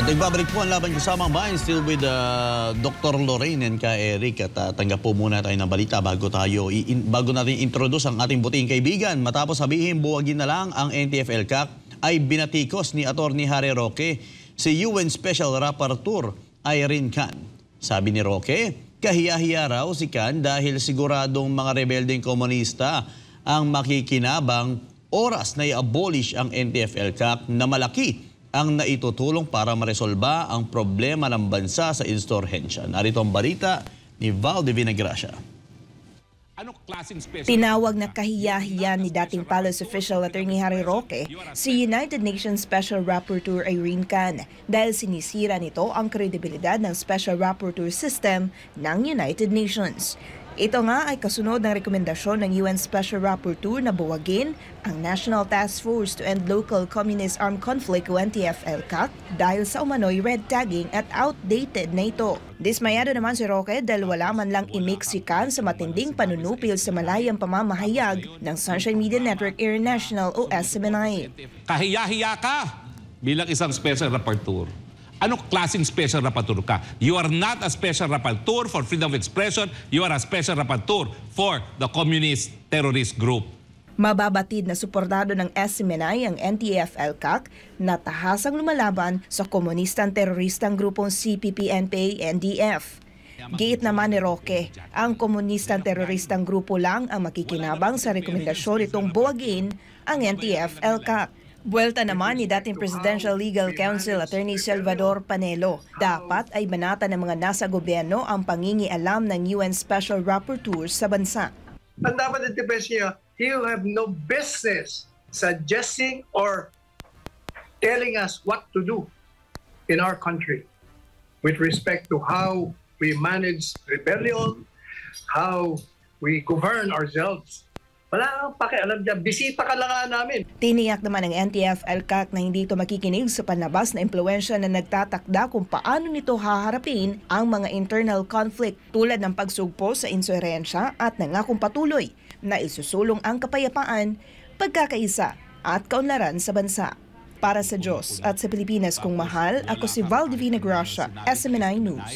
At nagbabalik po ang laban kasama Mind still with uh, ah, Dr. Lorraine and ka Eric. At uh, tanggap po muna tayo ng balita bago, tayo, bago natin introduce ang ating buting kaibigan. Matapos sabihin, buwagin na lang ang NTFL-CAC ay binatikos ni Atty. Harry Roque si UN Special Rapporteur Irene Khan. Sabi ni Roque, kahiyahiya raw si Khan dahil siguradong mga rebeldeng komunista ang makikinabang oras na i-abolish ang NTFL-CAC na malaki ang naitutulong para maresolba ang problema ng bansa sa insurhensya. Narito ang balita ni Val de Vinagracia. Tinawag na kahiyahiyan ni dating palace official attorney Harry Roque si United Nations Special Rapporteur Irene Khan dahil sinisira nito ang kredibilidad ng Special Rapporteur System ng United Nations. Ito nga ay kasunod ng rekomendasyon ng UN Special Rapporteur na buwagin ang National Task Force to End Local Communist Armed Conflict o NTF-ELCAC dahil sa umano'y red tagging at outdated na ito. Dismayado naman si Roque dahil wala man lang imiksikan sa matinding panunupil sa malayang pamamahayag ng Sunshine Media Network International o SMNI. Kahiyahiya ka bilang isang special rapporteur Anong klaseng special rapporteur ka? You are not a special rapporteur for freedom of expression. You are a special rapporteur for the communist terrorist group. Mababatid na suportado ng SMNI ang NTFL-CAC na tahasang lumalaban sa komunistang teroristang grupong CPP-NPA-NDF. Giit naman ni Roque, ang komunistang teroristang grupo lang ang makikinabang sa rekomendasyon itong buwagin ang NTF-ELCAC. Buelta naman ni dating Presidential Legal Counsel Attorney Salvador Panelo, dapat ay banata ng mga nasa gobyerno ang pangingialam ng UN Special Rapporteur sa bansa. Ang dapat ang defense niya, he have no business suggesting or telling us what to do in our country with respect to how we manage rebellion, how we govern ourselves wala kang pakialam dyan. Bisita ka lang nga namin. Tiniyak naman ng NTF-ELCAC na hindi ito makikinig sa panabas na impluensya na nagtatakda kung paano nito haharapin ang mga internal conflict tulad ng pagsugpo sa insurensya at nangakong patuloy na isusulong ang kapayapaan, pagkakaisa at kaunlaran sa bansa. Para sa Diyos at sa Pilipinas kong mahal, ako si Valdivina Gracia, SMNI News.